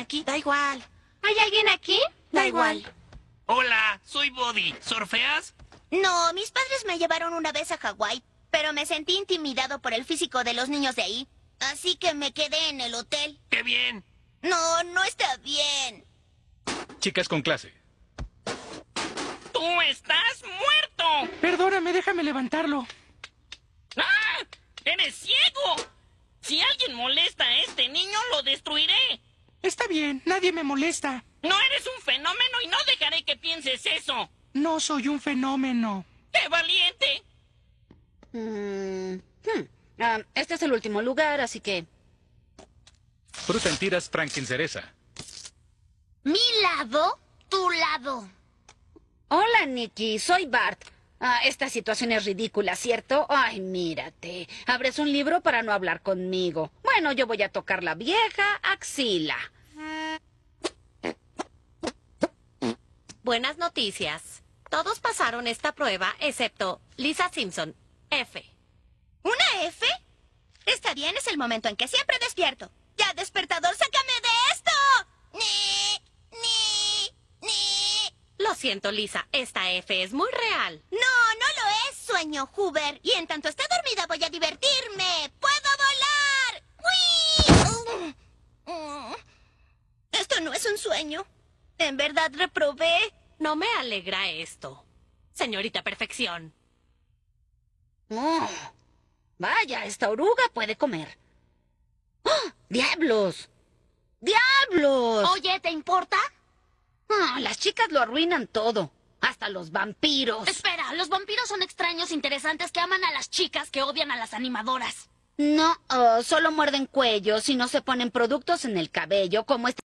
aquí, da igual. ¿Hay alguien aquí? Da, igual. Hola, soy Body. ¿Sorfeas? No, mis padres me llevaron una vez a Hawái, pero me sentí intimidado por el físico de los niños de ahí. Así que me quedé en el hotel. ¡Qué bien! No, no está bien. Chicas con clase. ¡Tú estás muerto! Perdóname, déjame levantarlo. ¡Ah! ¡Eres ciego! Si alguien molesta a este niño, lo destruiré bien, nadie me molesta. No eres un fenómeno y no dejaré que pienses eso. No soy un fenómeno. ¡Qué valiente! Mm, hmm. ah, este es el último lugar, así que... Fruta en tiras Franklin Cereza. Mi lado, tu lado. Hola, Nicky. Soy Bart. Ah, esta situación es ridícula, ¿cierto? Ay, mírate. Abres un libro para no hablar conmigo. Bueno, yo voy a tocar la vieja axila. buenas noticias. Todos pasaron esta prueba excepto Lisa Simpson. F. ¿Una F? Está bien, es el momento en que siempre despierto. ¡Ya, despertador, sácame de esto! ¡Ni! ¡Ni! ¡Ni! Lo siento, Lisa, esta F es muy real. No, no lo es, sueño Hoover. Y en tanto esté dormida voy a divertirme. ¡Puedo volar! ¡Wii! Esto no es un sueño. En verdad reprobé. No me alegra esto, señorita Perfección. Oh, vaya, esta oruga puede comer. ¡Oh, ¡Diablos! ¡Diablos! Oye, ¿te importa? Oh, las chicas lo arruinan todo. Hasta los vampiros. Espera, los vampiros son extraños interesantes que aman a las chicas que odian a las animadoras. No, solo muerden cuellos y no se ponen productos en el cabello como este.